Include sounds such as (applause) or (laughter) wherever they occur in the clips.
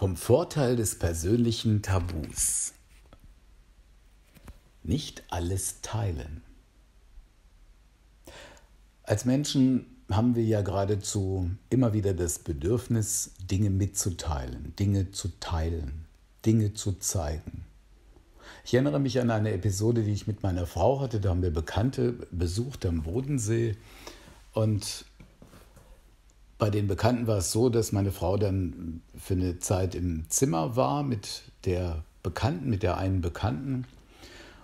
Vom Vorteil des persönlichen Tabus. Nicht alles teilen. Als Menschen haben wir ja geradezu immer wieder das Bedürfnis, Dinge mitzuteilen, Dinge zu teilen, Dinge zu zeigen. Ich erinnere mich an eine Episode, die ich mit meiner Frau hatte. Da haben wir Bekannte besucht am Bodensee und bei den Bekannten war es so, dass meine Frau dann für eine Zeit im Zimmer war mit der Bekannten, mit der einen Bekannten.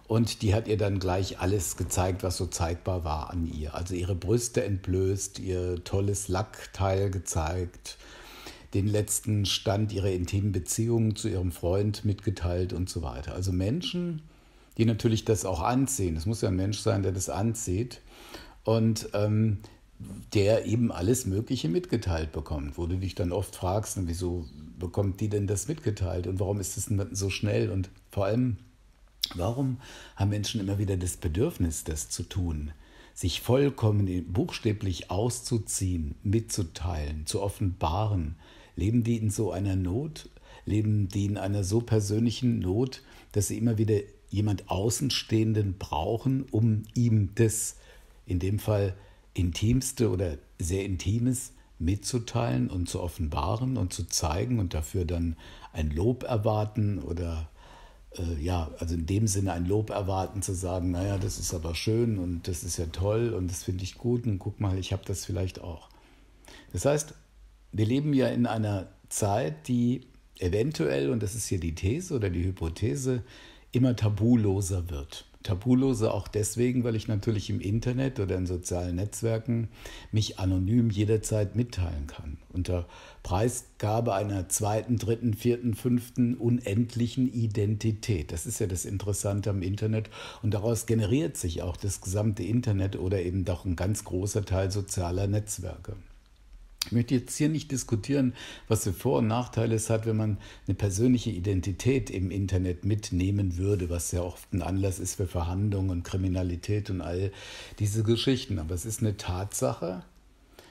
Und die hat ihr dann gleich alles gezeigt, was so zeigbar war an ihr. Also ihre Brüste entblößt, ihr tolles Lackteil gezeigt, den letzten Stand ihrer intimen Beziehungen zu ihrem Freund mitgeteilt und so weiter. Also Menschen, die natürlich das auch anziehen. Es muss ja ein Mensch sein, der das anzieht. Und ähm, der eben alles Mögliche mitgeteilt bekommt, wo du dich dann oft fragst, wieso bekommt die denn das mitgeteilt und warum ist es so schnell und vor allem, warum haben Menschen immer wieder das Bedürfnis, das zu tun, sich vollkommen buchstäblich auszuziehen, mitzuteilen, zu offenbaren? Leben die in so einer Not? Leben die in einer so persönlichen Not, dass sie immer wieder jemand Außenstehenden brauchen, um ihm das, in dem Fall, Intimste oder sehr Intimes mitzuteilen und zu offenbaren und zu zeigen und dafür dann ein Lob erwarten oder äh, ja, also in dem Sinne ein Lob erwarten zu sagen, naja, das ist aber schön und das ist ja toll und das finde ich gut und guck mal, ich habe das vielleicht auch. Das heißt, wir leben ja in einer Zeit, die eventuell, und das ist hier die These oder die Hypothese, immer tabuloser wird. Tabulose auch deswegen, weil ich natürlich im Internet oder in sozialen Netzwerken mich anonym jederzeit mitteilen kann. Unter Preisgabe einer zweiten, dritten, vierten, fünften unendlichen Identität. Das ist ja das Interessante am Internet. Und daraus generiert sich auch das gesamte Internet oder eben doch ein ganz großer Teil sozialer Netzwerke. Ich möchte jetzt hier nicht diskutieren, was für Vor- und Nachteile es hat, wenn man eine persönliche Identität im Internet mitnehmen würde, was ja oft ein Anlass ist für Verhandlungen und Kriminalität und all diese Geschichten. Aber es ist eine Tatsache,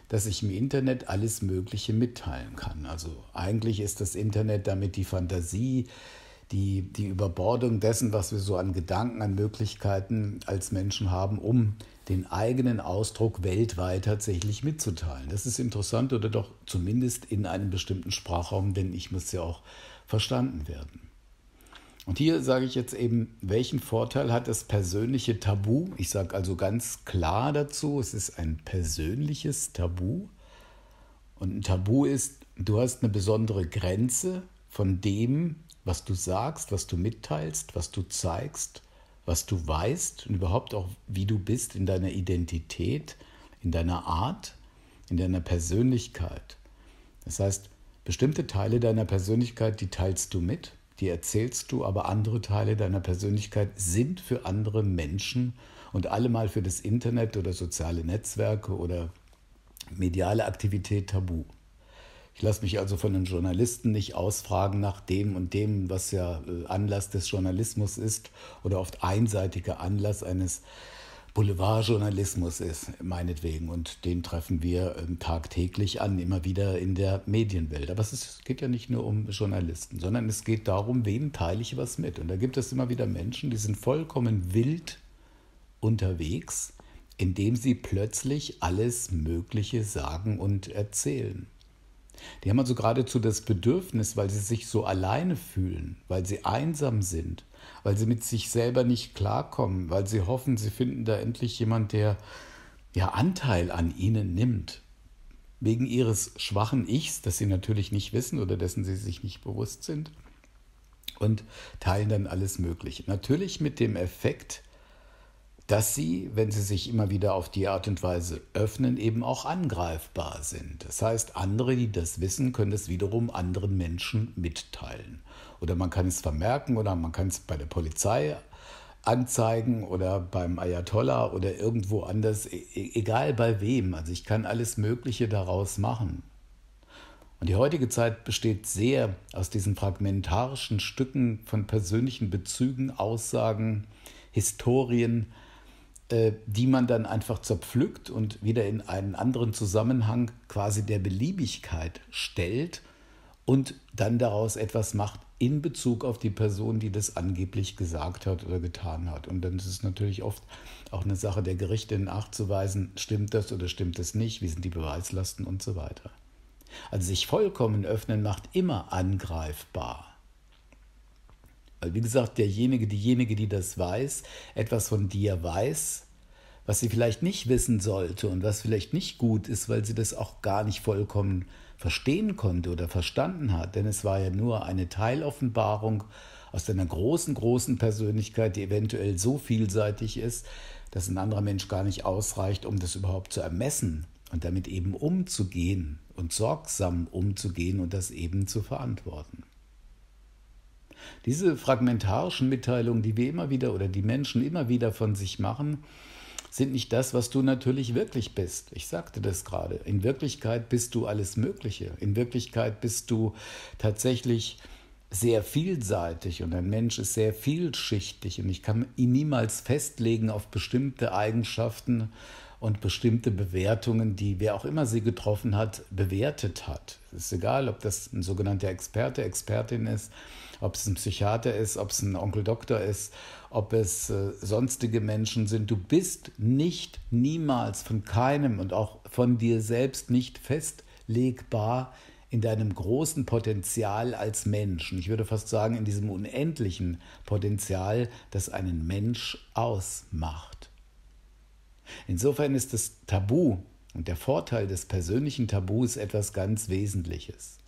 dass ich im Internet alles Mögliche mitteilen kann. Also eigentlich ist das Internet damit die Fantasie die, die Überbordung dessen, was wir so an Gedanken, an Möglichkeiten als Menschen haben, um den eigenen Ausdruck weltweit tatsächlich mitzuteilen. Das ist interessant oder doch zumindest in einem bestimmten Sprachraum, denn ich muss ja auch verstanden werden. Und hier sage ich jetzt eben, welchen Vorteil hat das persönliche Tabu? Ich sage also ganz klar dazu, es ist ein persönliches Tabu. Und ein Tabu ist, du hast eine besondere Grenze von dem, was du sagst, was du mitteilst, was du zeigst, was du weißt und überhaupt auch, wie du bist in deiner Identität, in deiner Art, in deiner Persönlichkeit. Das heißt, bestimmte Teile deiner Persönlichkeit, die teilst du mit, die erzählst du, aber andere Teile deiner Persönlichkeit sind für andere Menschen und allemal für das Internet oder soziale Netzwerke oder mediale Aktivität tabu. Ich lasse mich also von den Journalisten nicht ausfragen nach dem und dem, was ja äh, Anlass des Journalismus ist oder oft einseitiger Anlass eines Boulevardjournalismus ist, meinetwegen. Und den treffen wir ähm, tagtäglich an, immer wieder in der Medienwelt. Aber es, geht ja nicht nur um Journalisten, sondern es geht darum, wem teile ich was mit. Und da gibt es immer wieder Menschen, die sind vollkommen wild unterwegs, indem sie plötzlich alles Mögliche sagen und erzählen. Die haben also geradezu das Bedürfnis, weil sie sich so alleine fühlen, weil sie einsam sind, weil sie mit sich selber nicht klarkommen, weil sie hoffen, sie finden da endlich jemand, der ja Anteil an ihnen nimmt. Wegen ihres schwachen Ichs, das sie natürlich nicht wissen oder dessen sie sich nicht bewusst sind und teilen dann alles Mögliche. Natürlich mit dem Effekt, dass sie, wenn sie sich immer wieder auf die Art und Weise öffnen, eben auch angreifbar sind. Das heißt, andere, die das wissen, können es wiederum anderen Menschen mitteilen. Oder man kann es vermerken oder man kann es bei der Polizei anzeigen oder beim Ayatollah oder irgendwo anders, e, e, egal bei wem. Also ich kann alles Mögliche daraus machen. Und die heutige Zeit besteht sehr aus diesen fragmentarischen Stücken von persönlichen Bezügen, Aussagen, Historien, äh, die man dann einfach zerpflückt und wieder in einen anderen Zusammenhang quasi der Beliebigkeit stellt und dann daraus etwas macht in Bezug auf die Person, die das angeblich gesagt hat oder getan hat. Und dann ist es natürlich oft auch eine Sache der Gerichte in Acht zu weisen, stimmt das oder stimmt das nicht, wie sind die Beweislasten und so weiter. Also sich vollkommen öffnen macht immer angreifbar. Also wie gesagt, derjenige, diejenige, die das weiß, etwas von dir weiß, was sie vielleicht nicht wissen sollte und was vielleicht nicht gut ist, weil sie das auch gar nicht vollkommen verstehen konnte oder verstanden hat. Denn es war ja nur eine Teiloffenbarung aus deiner großen, großen Persönlichkeit, die eventuell so vielseitig ist, dass ein anderer Mensch gar nicht ausreicht, um das überhaupt zu ermessen und damit eben umzugehen und sorgsam umzugehen und das eben zu verantworten. Diese fragmentarischen Mitteilungen, die wir immer wieder oder die Menschen immer wieder von sich machen, sind nicht das, was du natürlich wirklich bist. Ich sagte das gerade. In Wirklichkeit bist du alles Mögliche. In Wirklichkeit bist du tatsächlich sehr vielseitig und ein Mensch ist sehr vielschichtig und ich kann ihn niemals festlegen auf bestimmte Eigenschaften und bestimmte Bewertungen, die wer auch immer sie getroffen hat, bewertet hat. Es ist egal, ob das ein sogenannter Experte, Expertin ist ob es ein Psychiater ist, ob es ein Onkel Doktor ist, ob es äh, sonstige Menschen sind. Du bist nicht niemals von keinem und auch von dir selbst nicht festlegbar in deinem großen Potenzial als Mensch. Und ich würde fast sagen, in diesem unendlichen Potenzial, das einen Mensch ausmacht. Insofern ist das Tabu und der Vorteil des persönlichen Tabus etwas ganz Wesentliches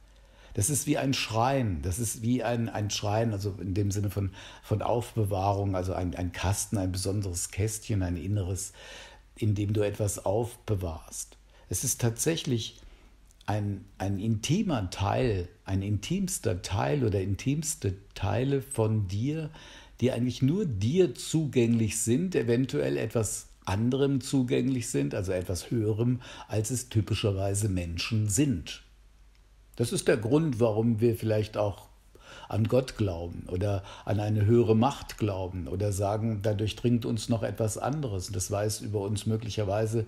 das ist wie ein Schrein. Das ist wie ein, ein Schrein, also in dem Sinne von, von Aufbewahrung, also ein, ein Kasten, ein besonderes Kästchen, ein inneres, in dem du etwas aufbewahrst. Es ist tatsächlich ein, ein intimer Teil, ein intimster Teil oder intimste Teile von dir, die eigentlich nur dir zugänglich sind, eventuell etwas anderem zugänglich sind, also etwas höherem, als es typischerweise Menschen sind. Das ist der Grund, warum wir vielleicht auch an Gott glauben oder an eine höhere Macht glauben oder sagen, dadurch dringt uns noch etwas anderes. Das weiß über uns möglicherweise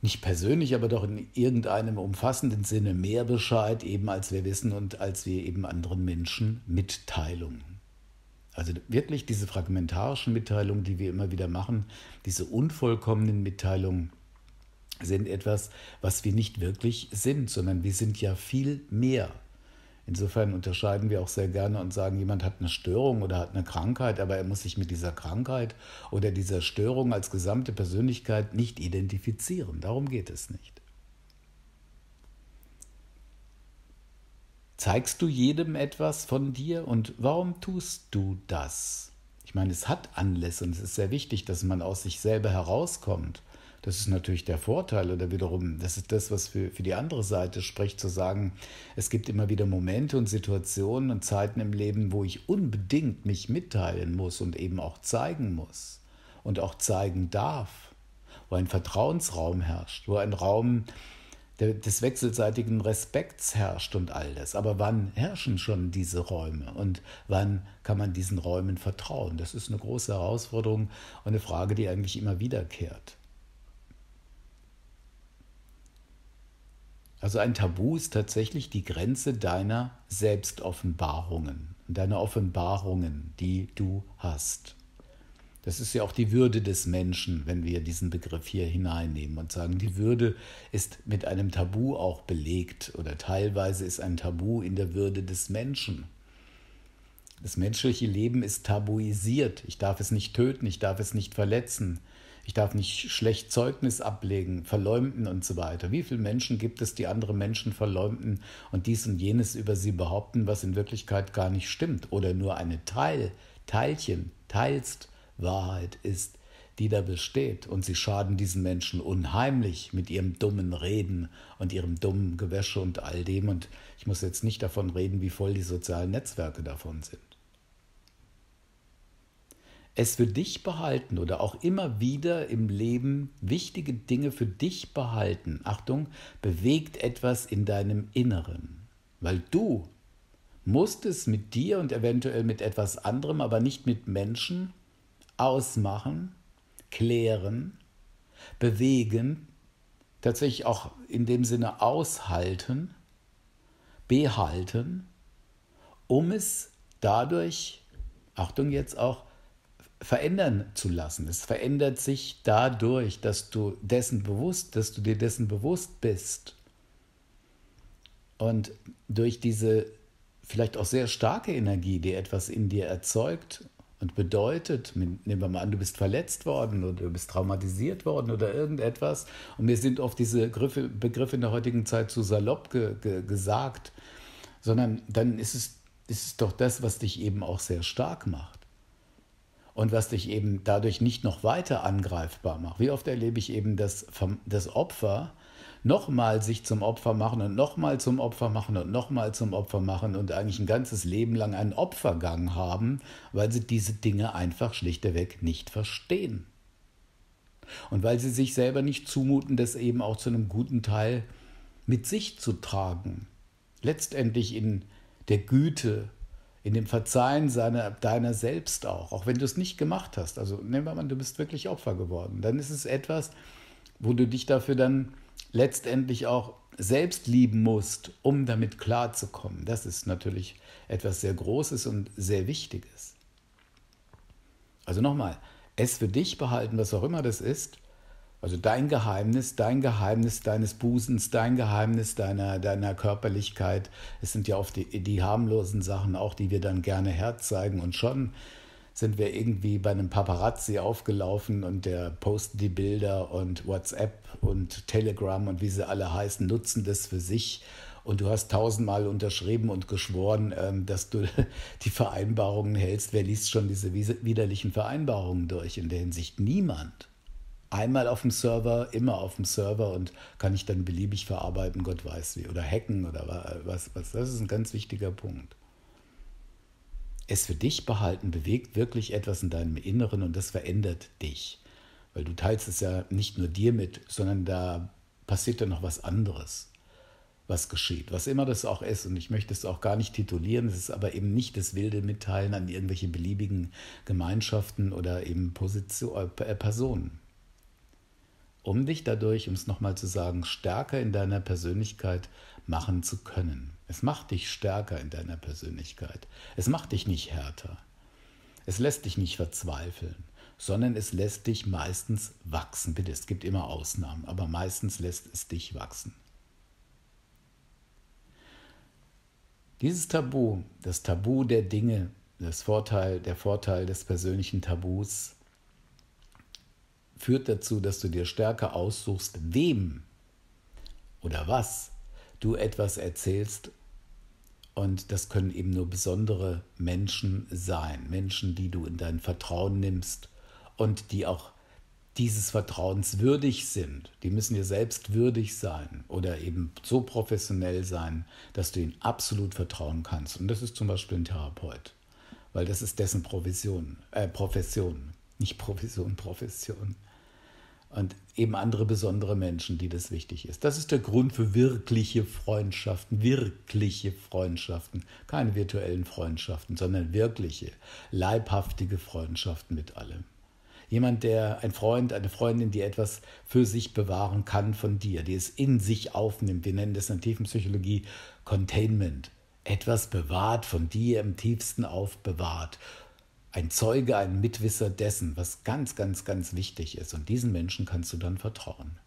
nicht persönlich, aber doch in irgendeinem umfassenden Sinne mehr Bescheid, eben als wir wissen und als wir eben anderen Menschen Mitteilungen. Also wirklich diese fragmentarischen Mitteilungen, die wir immer wieder machen, diese unvollkommenen Mitteilungen, sind etwas, was wir nicht wirklich sind, sondern wir sind ja viel mehr. Insofern unterscheiden wir auch sehr gerne und sagen, jemand hat eine Störung oder hat eine Krankheit, aber er muss sich mit dieser Krankheit oder dieser Störung als gesamte Persönlichkeit nicht identifizieren. Darum geht es nicht. Zeigst du jedem etwas von dir und warum tust du das? Ich meine, es hat Anlässe und es ist sehr wichtig, dass man aus sich selber herauskommt das ist natürlich der Vorteil oder wiederum, das ist das, was für, für die andere Seite spricht, zu sagen, es gibt immer wieder Momente und Situationen und Zeiten im Leben, wo ich unbedingt mich mitteilen muss und eben auch zeigen muss und auch zeigen darf, wo ein Vertrauensraum herrscht, wo ein Raum des wechselseitigen Respekts herrscht und all das. Aber wann herrschen schon diese Räume und wann kann man diesen Räumen vertrauen? Das ist eine große Herausforderung und eine Frage, die eigentlich immer wiederkehrt. Also ein Tabu ist tatsächlich die Grenze deiner Selbstoffenbarungen, deiner Offenbarungen, die du hast. Das ist ja auch die Würde des Menschen, wenn wir diesen Begriff hier hineinnehmen und sagen, die Würde ist mit einem Tabu auch belegt oder teilweise ist ein Tabu in der Würde des Menschen. Das menschliche Leben ist tabuisiert. Ich darf es nicht töten, ich darf es nicht verletzen, ich darf nicht schlecht Zeugnis ablegen, verleumden und so weiter. Wie viele Menschen gibt es, die andere Menschen verleumden und dies und jenes über sie behaupten, was in Wirklichkeit gar nicht stimmt oder nur eine Teil, Teilchen, teilst Wahrheit ist, die da besteht. Und sie schaden diesen Menschen unheimlich mit ihrem dummen Reden und ihrem dummen Gewäsche und all dem. Und ich muss jetzt nicht davon reden, wie voll die sozialen Netzwerke davon sind es für dich behalten oder auch immer wieder im Leben wichtige Dinge für dich behalten, Achtung, bewegt etwas in deinem Inneren, weil du musst es mit dir und eventuell mit etwas anderem, aber nicht mit Menschen ausmachen, klären, bewegen, tatsächlich auch in dem Sinne aushalten, behalten, um es dadurch, Achtung jetzt auch, verändern zu lassen. Es verändert sich dadurch, dass du dessen bewusst, dass du dir dessen bewusst bist. Und durch diese vielleicht auch sehr starke Energie, die etwas in dir erzeugt und bedeutet, nehmen wir mal an, du bist verletzt worden oder du bist traumatisiert worden oder irgendetwas. Und mir sind oft diese Griffe, Begriffe in der heutigen Zeit zu salopp ge, ge, gesagt, sondern dann ist es, ist es doch das, was dich eben auch sehr stark macht und was dich eben dadurch nicht noch weiter angreifbar macht. Wie oft erlebe ich eben, dass das Opfer nochmal sich zum Opfer machen und nochmal zum Opfer machen und nochmal zum Opfer machen und eigentlich ein ganzes Leben lang einen Opfergang haben, weil sie diese Dinge einfach schlichtweg nicht verstehen. Und weil sie sich selber nicht zumuten, das eben auch zu einem guten Teil mit sich zu tragen. Letztendlich in der Güte in dem Verzeihen seiner, deiner selbst auch, auch wenn du es nicht gemacht hast. Also nehmen wir mal, du bist wirklich Opfer geworden. Dann ist es etwas, wo du dich dafür dann letztendlich auch selbst lieben musst, um damit klarzukommen. Das ist natürlich etwas sehr Großes und sehr Wichtiges. Also nochmal, es für dich behalten, was auch immer das ist, also dein Geheimnis, dein Geheimnis deines Busens, dein Geheimnis deiner, deiner Körperlichkeit. Es sind ja oft die, die harmlosen Sachen auch, die wir dann gerne herzeigen. Und schon sind wir irgendwie bei einem Paparazzi aufgelaufen und der postet die Bilder und WhatsApp und Telegram und wie sie alle heißen, nutzen das für sich und du hast tausendmal unterschrieben und geschworen, ähm, dass du (laughs) die Vereinbarungen hältst. Wer liest schon diese widerlichen Vereinbarungen durch in der Hinsicht? Niemand einmal auf dem Server, immer auf dem Server und kann ich dann beliebig verarbeiten, Gott weiß wie, oder hacken oder was, was. Das ist ein ganz wichtiger Punkt. Es für dich behalten bewegt wirklich etwas in deinem Inneren und das verändert dich. Weil du teilst es ja nicht nur dir mit, sondern da passiert ja noch was anderes, was geschieht, was immer das auch ist. Und ich möchte es auch gar nicht titulieren, es ist aber eben nicht das wilde Mitteilen an irgendwelche beliebigen Gemeinschaften oder eben Position, äh, Personen um dich dadurch, um es nochmal zu sagen, stärker in deiner Persönlichkeit machen zu können. Es macht dich stärker in deiner Persönlichkeit. Es macht dich nicht härter. Es lässt dich nicht verzweifeln, sondern es lässt dich meistens wachsen. Bitte, es gibt immer Ausnahmen, aber meistens lässt es dich wachsen. Dieses Tabu, das Tabu der Dinge, das Vorteil, der Vorteil des persönlichen Tabus, führt dazu, dass du dir stärker aussuchst, wem oder was du etwas erzählst. Und das können eben nur besondere Menschen sein, Menschen, die du in dein Vertrauen nimmst und die auch dieses Vertrauens würdig sind. Die müssen dir selbst würdig sein oder eben so professionell sein, dass du ihnen absolut vertrauen kannst. Und das ist zum Beispiel ein Therapeut, weil das ist dessen Provision, äh, Profession, nicht Provision, Profession und eben andere besondere Menschen, die das wichtig ist. Das ist der Grund für wirkliche Freundschaften, wirkliche Freundschaften, keine virtuellen Freundschaften, sondern wirkliche, leibhaftige Freundschaften mit allem. Jemand, der ein Freund, eine Freundin, die etwas für sich bewahren kann von dir, die es in sich aufnimmt. Wir nennen das in der Tiefenpsychologie Containment. Etwas bewahrt, von dir im tiefsten aufbewahrt ein Zeuge, ein Mitwisser dessen, was ganz, ganz, ganz wichtig ist. Und diesen Menschen kannst du dann vertrauen.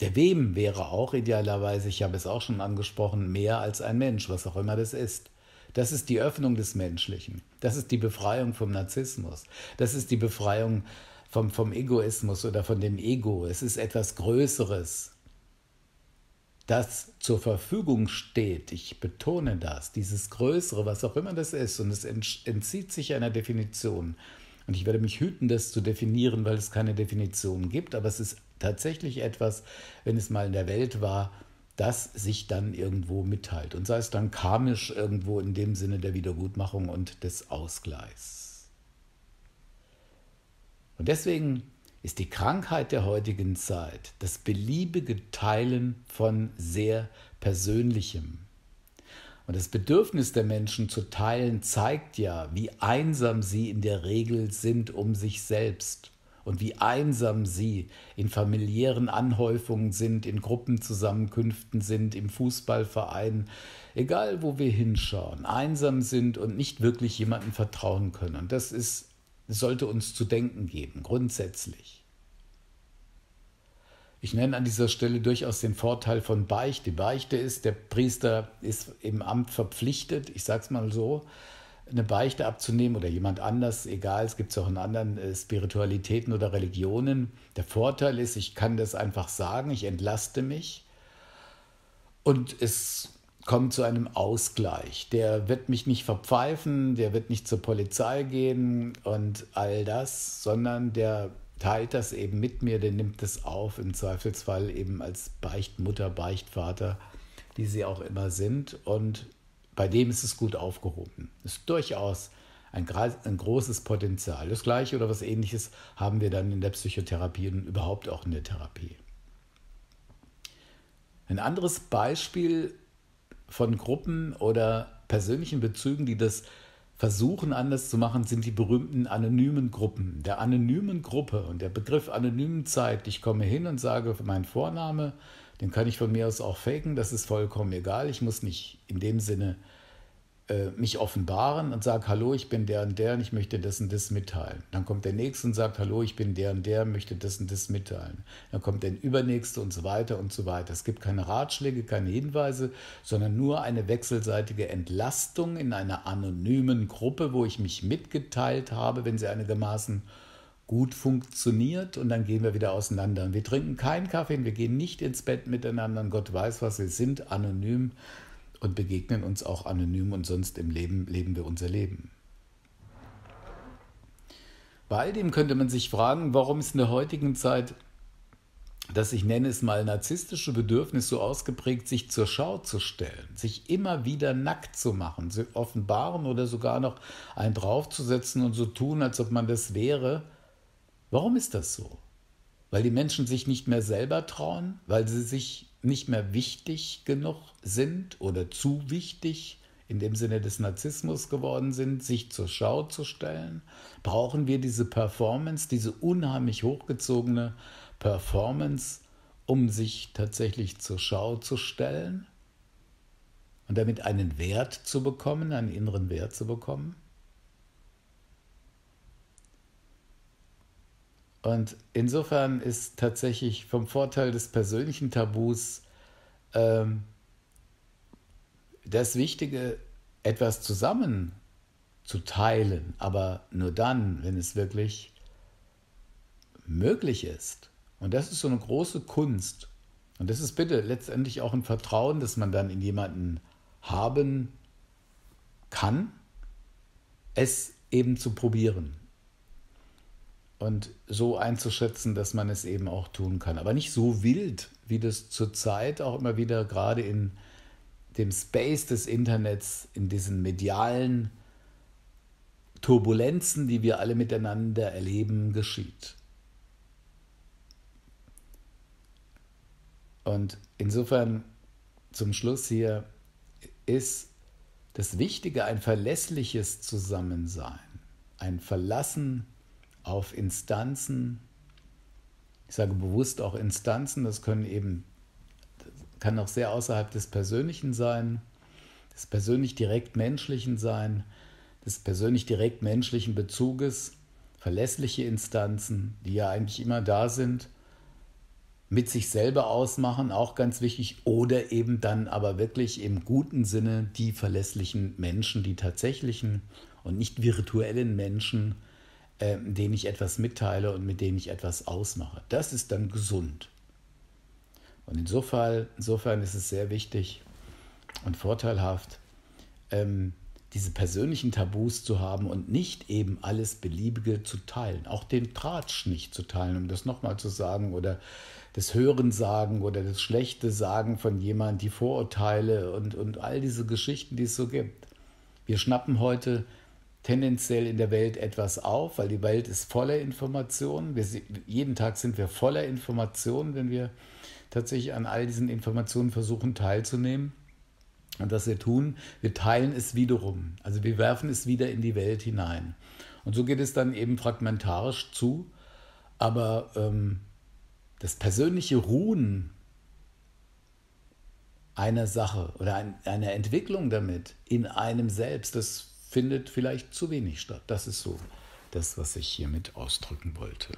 Der Wem wäre auch idealerweise, ich habe es auch schon angesprochen, mehr als ein Mensch, was auch immer das ist. Das ist die Öffnung des Menschlichen. Das ist die Befreiung vom Narzissmus. Das ist die Befreiung vom, vom Egoismus oder von dem Ego. Es ist etwas Größeres das zur Verfügung steht, ich betone das, dieses Größere, was auch immer das ist, und es entzieht sich einer Definition. Und ich werde mich hüten, das zu definieren, weil es keine Definition gibt, aber es ist tatsächlich etwas, wenn es mal in der Welt war, das sich dann irgendwo mitteilt. Und sei es dann karmisch irgendwo in dem Sinne der Wiedergutmachung und des Ausgleichs. Und deswegen ist die Krankheit der heutigen Zeit das beliebige Teilen von sehr Persönlichem. Und das Bedürfnis der Menschen zu teilen zeigt ja, wie einsam sie in der Regel sind um sich selbst und wie einsam sie in familiären Anhäufungen sind, in Gruppenzusammenkünften sind, im Fußballverein, egal wo wir hinschauen, einsam sind und nicht wirklich jemandem vertrauen können. Und das ist das sollte uns zu denken geben, grundsätzlich. Ich nenne an dieser Stelle durchaus den Vorteil von Beichte. Beichte ist, der Priester ist im Amt verpflichtet, ich sage es mal so, eine Beichte abzunehmen oder jemand anders, egal, es gibt es auch in anderen äh, Spiritualitäten oder Religionen. Der Vorteil ist, ich kann das einfach sagen, ich entlaste mich und es kommen zu einem Ausgleich. Der wird mich nicht verpfeifen, der wird nicht zur Polizei gehen und all das, sondern der teilt das eben mit mir, der nimmt es auf, im Zweifelsfall eben als Beichtmutter, Beichtvater, die sie auch immer sind. Und bei dem ist es gut aufgehoben. Ist durchaus ein, ein großes Potenzial. Das gleiche oder was ähnliches haben wir dann in der Psychotherapie und überhaupt auch in der Therapie. Ein anderes Beispiel von Gruppen oder persönlichen Bezügen, die das versuchen anders zu machen, sind die berühmten anonymen Gruppen. Der anonymen Gruppe und der Begriff anonymen Zeit, ich komme hin und sage meinen Vorname, den kann ich von mir aus auch faken, das ist vollkommen egal. Ich muss nicht in dem Sinne äh, mich offenbaren und sage, hallo, ich bin der und der und ich möchte das und das mitteilen. Dann kommt der Nächste und sagt, hallo, ich bin der und der und möchte das und das mitteilen. Dann kommt der Übernächste und so weiter und so weiter. Es gibt keine Ratschläge, keine Hinweise, sondern nur eine wechselseitige Entlastung in einer anonymen Gruppe, wo ich mich mitgeteilt habe, wenn sie einigermaßen gut funktioniert und dann gehen wir wieder auseinander. wir trinken keinen Kaffee und wir gehen nicht ins Bett miteinander. Und Gott weiß, was wir sind, anonym und begegnen uns auch anonym und sonst im Leben leben wir unser Leben. Bei all dem könnte man sich fragen, warum ist in der heutigen Zeit das, ich nenne es mal, narzisstische Bedürfnis so ausgeprägt, sich zur Schau zu stellen, sich immer wieder nackt zu machen, zu offenbaren oder sogar noch einen draufzusetzen und so tun, als ob man das wäre. Warum ist das so? Weil die Menschen sich nicht mehr selber trauen, weil sie sich nicht mehr wichtig genug sind oder zu wichtig in dem Sinne des Narzissmus geworden sind, sich zur Schau zu stellen, brauchen wir diese Performance, diese unheimlich hochgezogene Performance, um sich tatsächlich zur Schau zu stellen und damit einen Wert zu bekommen, einen inneren Wert zu bekommen? Und insofern ist tatsächlich vom Vorteil des persönlichen Tabus ähm, das Wichtige, etwas zusammen zu teilen, aber nur dann, wenn es wirklich möglich ist. Und das ist so eine große Kunst. Und das ist bitte letztendlich auch ein Vertrauen, das man dann in jemanden haben kann, es eben zu probieren und so einzuschätzen, dass man es eben auch tun kann. Aber nicht so wild, wie das zurzeit auch immer wieder gerade in dem Space des Internets, in diesen medialen Turbulenzen, die wir alle miteinander erleben, geschieht. Und insofern zum Schluss hier ist das Wichtige ein verlässliches Zusammensein, ein Verlassen auf Instanzen, ich sage bewusst auch Instanzen, das können eben, kann auch sehr außerhalb des Persönlichen sein, des persönlich direkt menschlichen sein, des persönlich direkt menschlichen Bezuges, verlässliche Instanzen, die ja eigentlich immer da sind, mit sich selber ausmachen, auch ganz wichtig, oder eben dann aber wirklich im guten Sinne die verlässlichen Menschen, die tatsächlichen und nicht virtuellen Menschen, ähm, denen ich etwas mitteile und mit denen ich etwas ausmache. Das ist dann gesund. Und insofern, insofern ist es sehr wichtig und vorteilhaft, ähm, diese persönlichen Tabus zu haben und nicht eben alles Beliebige zu teilen, auch den Tratsch nicht zu teilen, um das nochmal zu sagen, oder das Hören sagen oder das Schlechte sagen von jemandem, die Vorurteile und, und all diese Geschichten, die es so gibt. Wir schnappen heute tendenziell in der Welt etwas auf, weil die Welt ist voller Informationen. Wir, jeden Tag sind wir voller Informationen, wenn wir tatsächlich an all diesen Informationen versuchen teilzunehmen. Und was wir tun, wir teilen es wiederum. Also wir werfen es wieder in die Welt hinein. Und so geht es dann eben fragmentarisch zu. Aber ähm, das persönliche Ruhen einer Sache oder ein, einer Entwicklung damit in einem selbst, das findet vielleicht zu wenig statt. Das ist so das, was ich hiermit ausdrücken wollte.